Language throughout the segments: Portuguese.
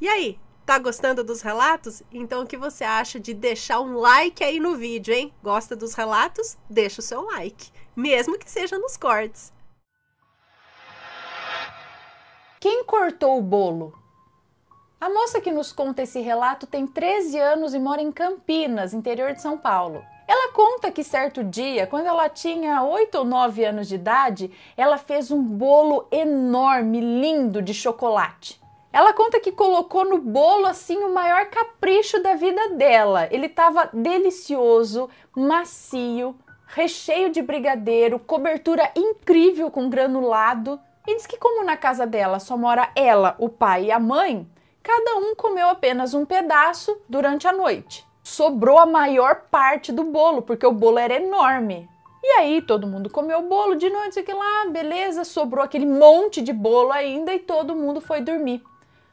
E aí, tá gostando dos relatos? Então o que você acha de deixar um like aí no vídeo, hein? Gosta dos relatos? Deixa o seu like, mesmo que seja nos cortes. Quem cortou o bolo? A moça que nos conta esse relato tem 13 anos e mora em Campinas, interior de São Paulo. Ela conta que certo dia, quando ela tinha 8 ou 9 anos de idade, ela fez um bolo enorme, lindo de chocolate. Ela conta que colocou no bolo assim o maior capricho da vida dela. Ele estava delicioso, macio, recheio de brigadeiro, cobertura incrível com granulado. E diz que como na casa dela só mora ela, o pai e a mãe, cada um comeu apenas um pedaço durante a noite. Sobrou a maior parte do bolo, porque o bolo era enorme. E aí todo mundo comeu o bolo de noite, sei que lá, beleza, sobrou aquele monte de bolo ainda e todo mundo foi dormir.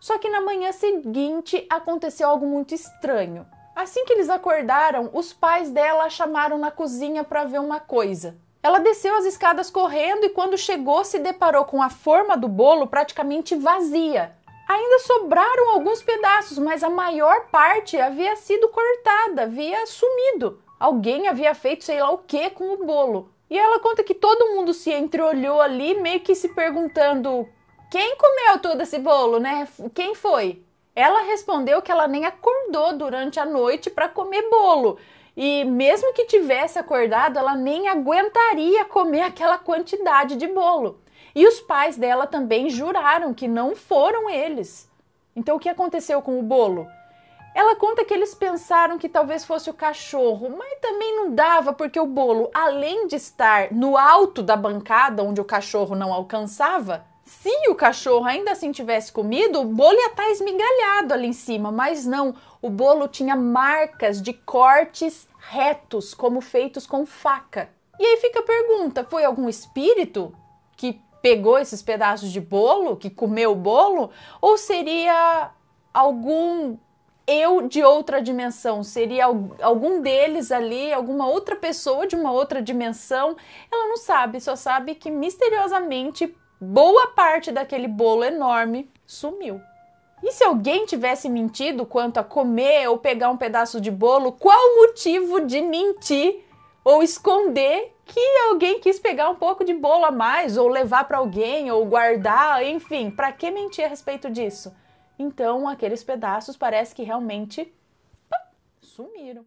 Só que na manhã seguinte aconteceu algo muito estranho. Assim que eles acordaram, os pais dela a chamaram na cozinha para ver uma coisa. Ela desceu as escadas correndo e quando chegou se deparou com a forma do bolo praticamente vazia. Ainda sobraram alguns pedaços, mas a maior parte havia sido cortada, havia sumido. Alguém havia feito sei lá o que com o bolo. E ela conta que todo mundo se entreolhou ali, meio que se perguntando quem comeu todo esse bolo, né? Quem foi? Ela respondeu que ela nem acordou durante a noite para comer bolo. E mesmo que tivesse acordado, ela nem aguentaria comer aquela quantidade de bolo. E os pais dela também juraram que não foram eles. Então o que aconteceu com o bolo? Ela conta que eles pensaram que talvez fosse o cachorro, mas também não dava porque o bolo, além de estar no alto da bancada onde o cachorro não alcançava, se o cachorro ainda assim tivesse comido, o bolo ia estar tá esmigalhado ali em cima, mas não, o bolo tinha marcas de cortes retos, como feitos com faca. E aí fica a pergunta: foi algum espírito que pegou esses pedaços de bolo, que comeu o bolo, ou seria algum eu de outra dimensão, seria algum deles ali, alguma outra pessoa de uma outra dimensão. Ela não sabe, só sabe que misteriosamente boa parte daquele bolo enorme sumiu. E se alguém tivesse mentido quanto a comer ou pegar um pedaço de bolo, qual o motivo de mentir ou esconder que alguém quis pegar um pouco de bolo a mais ou levar para alguém ou guardar, enfim, para que mentir a respeito disso? Então, aqueles pedaços parece que realmente sumiram.